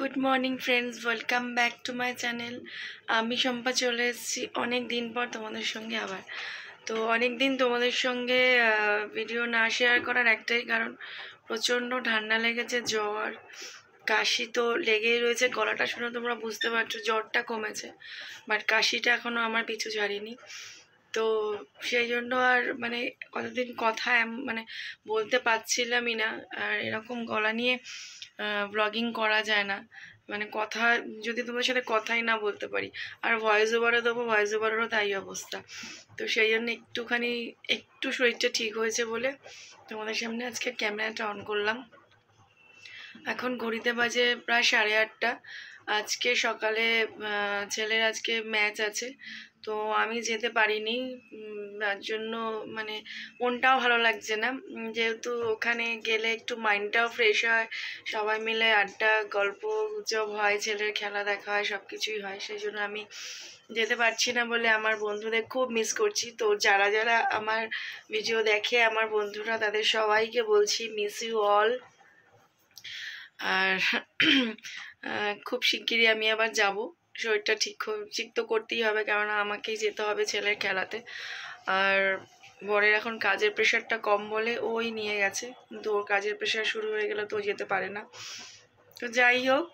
good morning friends welcome back to my channel আমি শম্পা চলে এসেছি অনেক দিন পর তোমাদের সঙ্গে আবার তো অনেক দিন তোমাদের সঙ্গে ভিডিও না শেয়ার করার একটাই কারণ প্রচণ্ড ঠান্ডা লেগেছে জ্বর কাশি তো লেগেই রয়েছে গলাটা শুনে তোমরা বুঝতে পারছো জ্বরটা কমেছে বাট কাশিটা এখনও আমার পিছু ছাড়িনি তো সেই জন্য আর মানে কতদিন কথা মানে বলতে পারছিলামই না আর এরকম গলা নিয়ে ব্লগিং করা যায় না মানে কথা যদি তোমার সাথে কথাই না বলতে পারি আর ভয়েস ওভারও দেবো ভয়েস ওভারেরও তাই অবস্থা তো সেই জন্য একটুখানি একটু শরীরটা ঠিক হয়েছে বলে তোমাদের সামনে আজকে ক্যামেরাটা অন করলাম এখন ঘড়িতে বাজে প্রায় সাড়ে আটটা আজকে সকালে ছেলের আজকে ম্যাচ আছে তো আমি যেতে পারিনি তার জন্য মানে মনটাও ভালো লাগছে না যেহেতু ওখানে গেলে একটু মাইন্ডটাও ফ্রেশ হয় সবাই মিলে আড্ডা গল্প গুজব হয় ছেলের খেলা দেখা হয় সব কিছুই হয় সেই জন্য আমি যেতে পারছি না বলে আমার বন্ধুদের খুব মিস করছি তো যারা যারা আমার ভিডিও দেখে আমার বন্ধুরা তাদের সবাইকে বলছি মিস ইউ অল আর খুব শিগগিরই আমি আবার যাবো শরীরটা ঠিক ঠিক তো করতেই হবে কেননা আমাকেই যেতে হবে ছেলের খেলাতে আর বরের এখন কাজের প্রেশারটা কম বলে ওই নিয়ে গেছে কিন্তু ওর কাজের প্রেশার শুরু হয়ে গেলে তো যেতে পারে না তো যাই হোক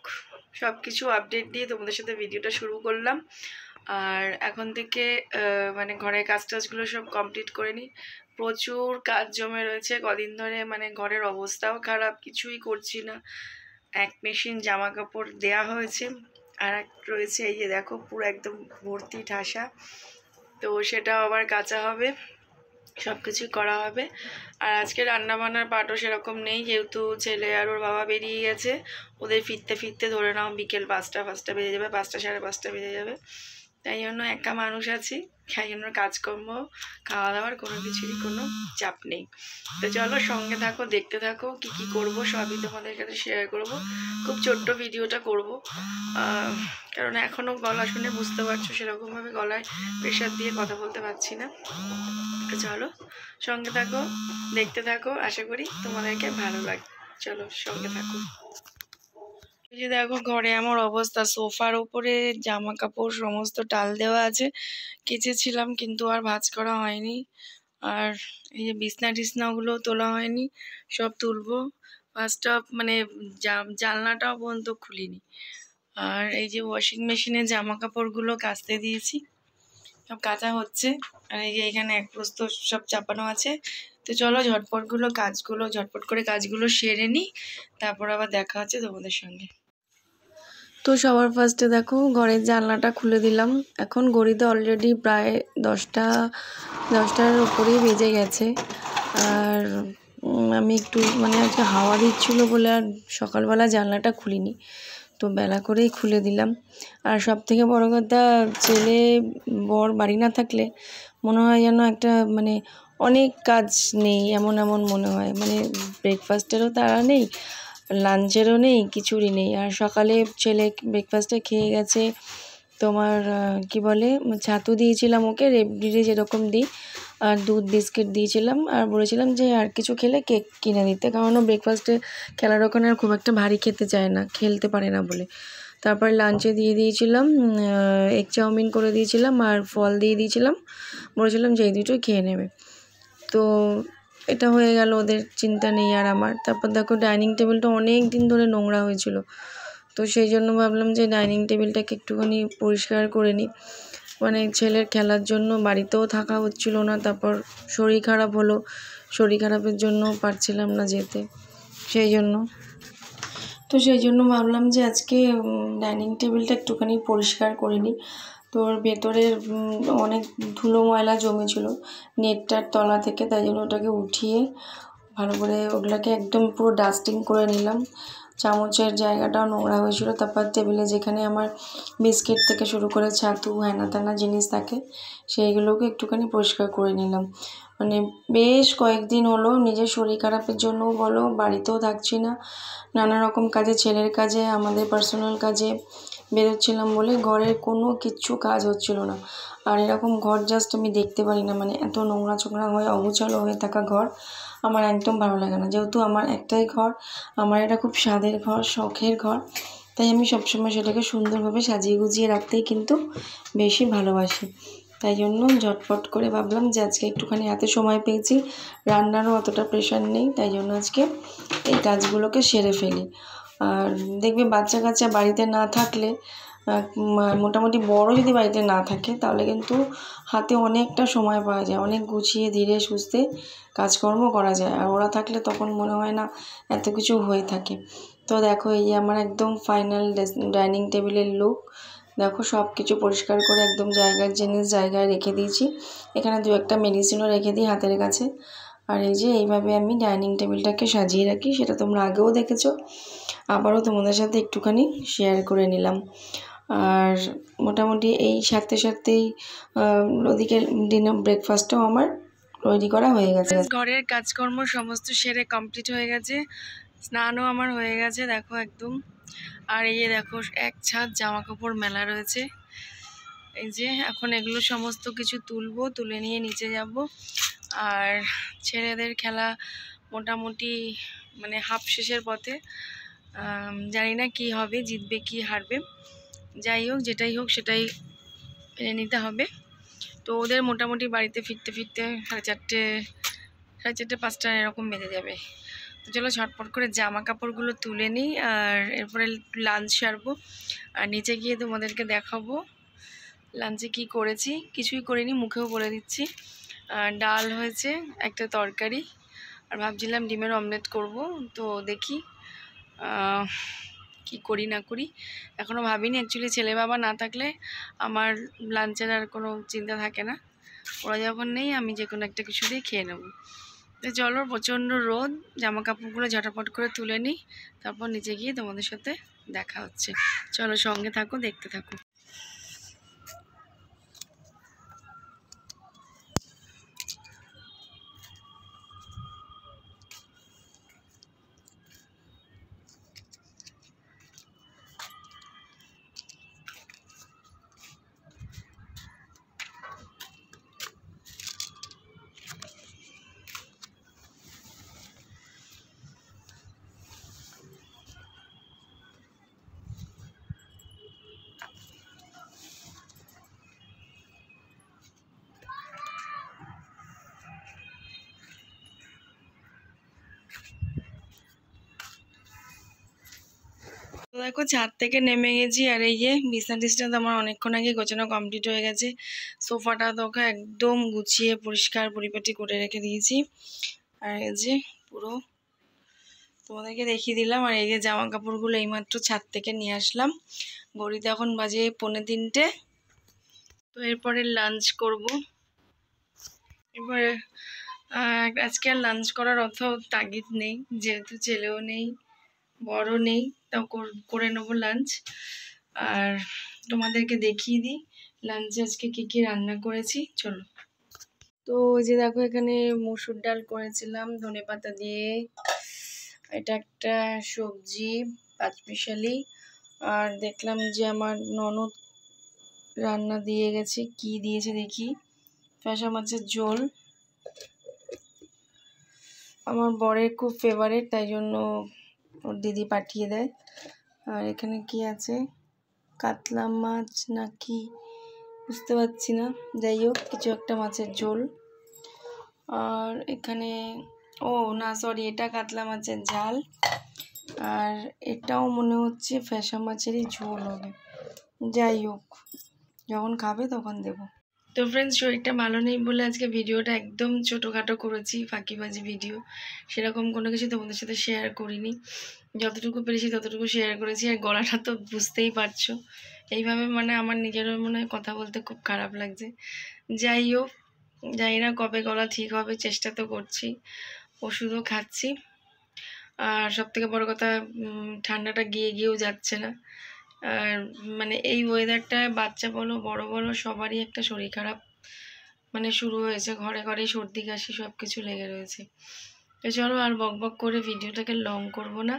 সব কিছু আপডেট দিয়ে তোমাদের সাথে ভিডিওটা শুরু করলাম আর এখন থেকে মানে ঘরের কাজ টাজগুলো সব কমপ্লিট করে নিই প্রচুর কাজ জমে রয়েছে কদিন ধরে মানে ঘরের অবস্থাও খারাপ কিছুই করছি না এক মেশিন জামা কাপড় দেয়া হয়েছে আর এক রয়েছে এই যে দেখো পুরো একদম ভর্তি ঠাসা তো সেটাও আবার কাঁচা হবে সব কিছুই করা হবে আর আজকে রান্নাবান্নার পাটও সেরকম নেই যেহেতু ছেলে আর ওর বাবা বেরিয়ে গেছে ওদের ফিরতে ফিরতে ধরে নাও বিকেল পাঁচটা পাঁচটা বেজে যাবে পাঁচটা সাড়ে পাঁচটা বেজে যাবে তাই জন্য একা মানুষ আছি তাই জন্য কাজকর্ম খাওয়া দাওয়ার কোনো কিছুরই কোনো চাপ নেই তো চলো সঙ্গে থাকো দেখতে থাকো কি কি করব সবই তোমাদের সাথে শেয়ার করব খুব ছোট্ট ভিডিওটা করব কারণ এখনও গলা শুনে বুঝতে পারছো সেরকমভাবে গলায় প্রেশার দিয়ে কথা বলতে পারছি না তো চলো সঙ্গে থাকো দেখতে থাকো আশা করি তোমাদেরকে ভালো লাগে চলো সঙ্গে থাকো যে দেখো ঘরে আমার অবস্থা সোফার উপরে জামা কাপড় সমস্ত টাল দেওয়া আছে কেচেছিলাম কিন্তু আর ভাজ করা হয়নি আর এই যে বিছনা টিছনাগুলো তোলা হয়নি সব তুলবো ফার্স্ট অফ মানে জানলাটাও পর্যন্ত খুলিনি আর এই যে ওয়াশিং মেশিনে জামা কাপড়গুলো কাচতে দিয়েছি সব কাঁচা হচ্ছে আর এই যে এখানে এক প্রস্ত সব চাপানো আছে তো চলো ঝটপটগুলো কাজগুলো ঝটপট করে কাজগুলো সেরে নিই তারপর আবার দেখা হচ্ছে তোমাদের সঙ্গে তো সবার ফার্স্টে দেখো ঘরের জানলাটা খুলে দিলাম এখন গড়িতে অলরেডি প্রায় দশটা দশটার উপরেই বেজে গেছে আর আমি একটু মানে আজকে হাওয়া দিচ্ছিলো বলে আর সকালবেলা জানলাটা খুলিনি তো বেলা করেই খুলে দিলাম আর সব থেকে বড়ো কথা ছেলে বর বাড়ি না থাকলে মনে হয় যেন একটা মানে অনেক কাজ নেই এমন এমন মনে হয় মানে ব্রেকফাস্টেরও তারা নেই লাঞ্চেরও নেই কিছুরই নেই আর সকালে ছেলে ব্রেকফাস্টে খেয়ে গেছে তোমার কি বলে ছাতু দিয়েছিলাম ওকে রেবড়িরে যেরকম দিই আর দুধ বিস্কিট দিয়েছিলাম আর বলেছিলাম যে আর কিছু খেলে কেক কিনে দিতে কারণ ও ব্রেকফাস্টে খেলার ওখানে খুব একটা ভারী খেতে চায় না খেলতে পারে না বলে তারপর লাঞ্চে দিয়ে দিয়েছিলাম এগ চাউমিন করে দিয়েছিলাম আর ফল দিয়ে দিয়েছিলাম বলেছিলাম যে এই দুটোই খেয়ে নেবে তো এটা হয়ে গেল ওদের চিন্তা নেই আর আমার তারপর দেখো ডাইনিং টেবিলটা অনেক দিন ধরে নোংরা হয়েছিল তো সেই জন্য ভাবলাম যে ডাইনিং টেবিলটাকে একটুখানি পরিষ্কার করে নিই মানে ছেলের খেলার জন্য বাড়িতেও থাকা হচ্ছিল না তারপর শরীর খারাপ হলো শরীর খারাপের জন্য পারছিলাম না যেতে সেই জন্য তো সেই জন্য ভাবলাম যে আজকে ডাইনিং টেবিলটা একটুখানি পরিষ্কার করে নিই তোর ভেতরের অনেক ধুলো ময়লা জমেছিলো নেটটার তলা থেকে তাই জন্য ওটাকে উঠিয়ে ভালো করে ওগুলোকে একদম পুরো ডাস্টিং করে নিলাম চামচের জায়গাটাও নোংরা হয়েছিল তারপর টেবিলে যেখানে আমার বিস্কিট থেকে শুরু করে ছাতু হ্যানা ত্যানা জিনিস থাকে সেইগুলোকে একটুখানি পরিষ্কার করে নিলাম মানে বেশ কয়েকদিন হলো নিজের শরীর খারাপের জন্য বলো বাড়িতেও থাকছি না নানা রকম কাজে ছেলের কাজে আমাদের পার্সোনাল কাজে বেরোচ্ছিলাম বলে ঘরের কোনো কিচ্ছু কাজ হচ্ছিল না আর এরকম ঘর জাস্ট আমি দেখতে পারি না মানে এত নোংরা চোংরা হয়ে অগুছালো হয়ে থাকা ঘর আমার একদম ভালো লাগে না যেহেতু আমার একটাই ঘর আমার এটা খুব স্বাদের ঘর শখের ঘর তাই আমি সবসময় সেটাকে সুন্দরভাবে সাজিয়ে গুজিয়ে রাখতেই কিন্তু বেশি ভালোবাসি তাই জন্য ঝটপট করে ভাবলাম যে আজকে একটুখানি হাতে সময় পেয়েছি রান্নারও অতটা প্রেশার নেই তাই জন্য আজকে এই কাজগুলোকে সেরে ফেলি আর দেখবে বাচ্চা কাচ্চা বাড়িতে না থাকলে মোটামুটি বড় যদি বাড়িতে না থাকে তাহলে কিন্তু হাতে অনেকটা সময় পাওয়া যায় অনেক গুছিয়ে ধীরে সুস্থে কাজকর্ম করা যায় আর ওরা থাকলে তখন মনে হয় না এত কিছু হয়ে থাকে তো দেখো এই আমার একদম ফাইনাল ডাইনিং টেবিলের লুক দেখো সব কিছু পরিষ্কার করে একদম জায়গার জিনিস জায়গায় রেখে দিয়েছি এখানে দু একটা মেডিসিনও রেখে দিই হাতের কাছে আর এই যে এইভাবে আমি ডাইনিং টেবিলটাকে সাজিয়ে রাখি সেটা তোমরা আগেও দেখেছো আবারও তোমাদের সাথে একটুখানি শেয়ার করে নিলাম আর মোটামুটি এই সাথে সাথেই ওদিকে ডিনার ব্রেকফাস্টও আমার তৈরি করা হয়ে গেছে ঘরের কাজকর্ম সমস্ত সেরে কমপ্লিট হয়ে গেছে স্নানও আমার হয়ে গেছে দেখো একদম আর এই যে দেখো এক ছাদ জামা কাপড় মেলা রয়েছে এই যে এখন এগুলো সমস্ত কিছু তুলবো তুলে নিয়ে নিচে যাব আর ছেলেদের খেলা মোটামুটি মানে হাফ শেষের পথে জানি না কি হবে জিতবে কি হারবে যাই হোক যেটাই হোক সেটাই মেনে নিতে হবে তো ওদের মোটামুটি বাড়িতে ফিরতে ফিরতে সাড়ে চারটে সাড়ে চারটে পাঁচটা এরকম বেঁধে যাবে তো চলো ঝটপট করে জামা কাপড়গুলো তুলে নিই আর এরপরে লাঞ্চ সারবো আর নিচে গিয়ে তোমাদেরকে দেখাবো লাঞ্চে কি করেছি কিছুই করিনি মুখেও বলে দিচ্ছি ডাল হয়েছে একটা তরকারি আর ভাবছিলাম ডিমের অমলেট করব তো দেখি কি করি না করি এখনও ভাবিনি অ্যাকচুয়ালি ছেলে বাবা না থাকলে আমার লাঞ্চের আর কোনো চিন্তা থাকে না ওরা যখন নেই আমি যে কোনো একটা কিছু দিয়ে খেয়ে নেব তো চলো প্রচণ্ড রোদ জামা কাপড়গুলো ঝটাপট করে তুলে নিই তারপর নিচে গিয়ে তোমাদের সাথে দেখা হচ্ছে চলো সঙ্গে থাকো দেখতে থাকো দেখো ছাদ থেকে নেমে গেছি আর এই যে বিছনা টিসনা তো আমার অনেকক্ষণ আগে গোছানো কমপ্লিট হয়ে গেছে সোফাটা তোকে একদম গুছিয়ে পরিষ্কার পরিপাটি করে রেখে দিয়েছি আর এই যে পুরো তোমাদেরকে দেখিয়ে দিলাম আর এই যে জামা কাপড়গুলো এইমাত্র ছাদ থেকে নিয়ে আসলাম গড়িতে এখন বাজে পৌনে তিনটে তো এরপরে লাঞ্চ করব এবারে আজকে আর লাঞ্চ করার অত তাগিদ নেই যেহেতু ছেলেও নেই বড় নেই তাও করে নেবো লাঞ্চ আর তোমাদেরকে দেখিয়ে দিই লাঞ্চে আজকে কী কী রান্না করেছি চলো তো যে দেখো এখানে মসুর ডাল করেছিলাম ধনে পাতা দিয়ে এটা একটা সবজি পাঁচমিশালি আর দেখলাম যে আমার ননদ রান্না দিয়ে গেছে কি দিয়েছে দেখি ফ্যাশা মাছের ঝোল আমার বরের খুব ফেভারেট তাই জন্য ওর দিদি পাঠিয়ে দেয় আর এখানে কি আছে কাতলা মাছ নাকি বুঝতে পারছি না যাই হোক কিছু একটা মাছের ঝোল আর এখানে ও না সরি এটা কাতলা মাছের ঝাল আর এটাও মনে হচ্ছে ফ্যাসা মাছেরই ঝোল হবে যাই হোক যখন খাবে তখন দেবো তো ফ্রেন্ডস শরীরটা ভালো নেই বলে আজকে ভিডিওটা একদম ছোটোখাটো করেছি ফাঁকিবাজি ভিডিও সেরকম কোনো কিছু তোমাদের সাথে শেয়ার করিনি যতটুকু পেরেছি ততটুকু শেয়ার করেছি আর গলাটা তো বুঝতেই পারছো এইভাবে মানে আমার নিজেরও মনে হয় কথা বলতে খুব খারাপ লাগছে যাই হোক জানি না কবে গলা ঠিক হবে চেষ্টা তো করছি ওষুধও খাচ্ছি আর সবথেকে বড় কথা ঠান্ডাটা গিয়ে গিয়েও যাচ্ছে না আর মানে এই ওয়েদারটায় বাচ্চা বলো বড় বলো সবারই একটা শরীর খারাপ মানে শুরু হয়েছে ঘরে ঘরে সর্দি কাশি সব কিছু লেগে রয়েছে তো চলো আর বক বক করে ভিডিওটাকে লং করব না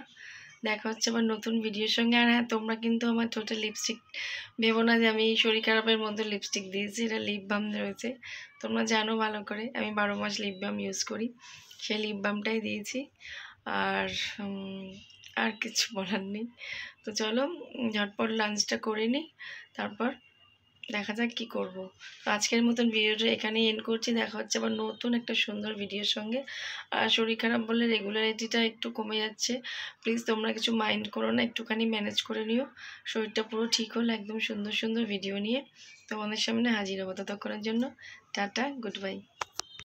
দেখা হচ্ছে আবার নতুন ভিডিওর সঙ্গে আর হ্যাঁ তোমরা কিন্তু আমার ছোটো লিপস্টিক ভেবো না যে আমি শরীর খারাপের মধ্যে লিপস্টিক দিয়েছি এটা লিপ বাম রয়েছে তোমরা জানো ভালো করে আমি বারো মাস লিপ বাম ইউজ করি সেই লিপ বামটাই দিয়েছি আর আর কিছু বলার নেই তো চলো ঝটপট লাঞ্চটা করে নিই তারপর দেখা যাক কী করবো তো আজকের মতন ভিডিওটা এখানেই এন্ড করছি দেখা হচ্ছে আবার নতুন একটা সুন্দর ভিডিওর সঙ্গে আর শরীর খারাপ বলে রেগুলারিটিটা একটু কমে যাচ্ছে প্লিজ তোমরা কিছু মাইন্ড করো না একটুখানি ম্যানেজ করে নিও শরীরটা পুরো ঠিক হলো একদম সুন্দর সুন্দর ভিডিও নিয়ে তোমাদের সামনে হাজির হবো ততক্ষণের জন্য টাটা গুড বাই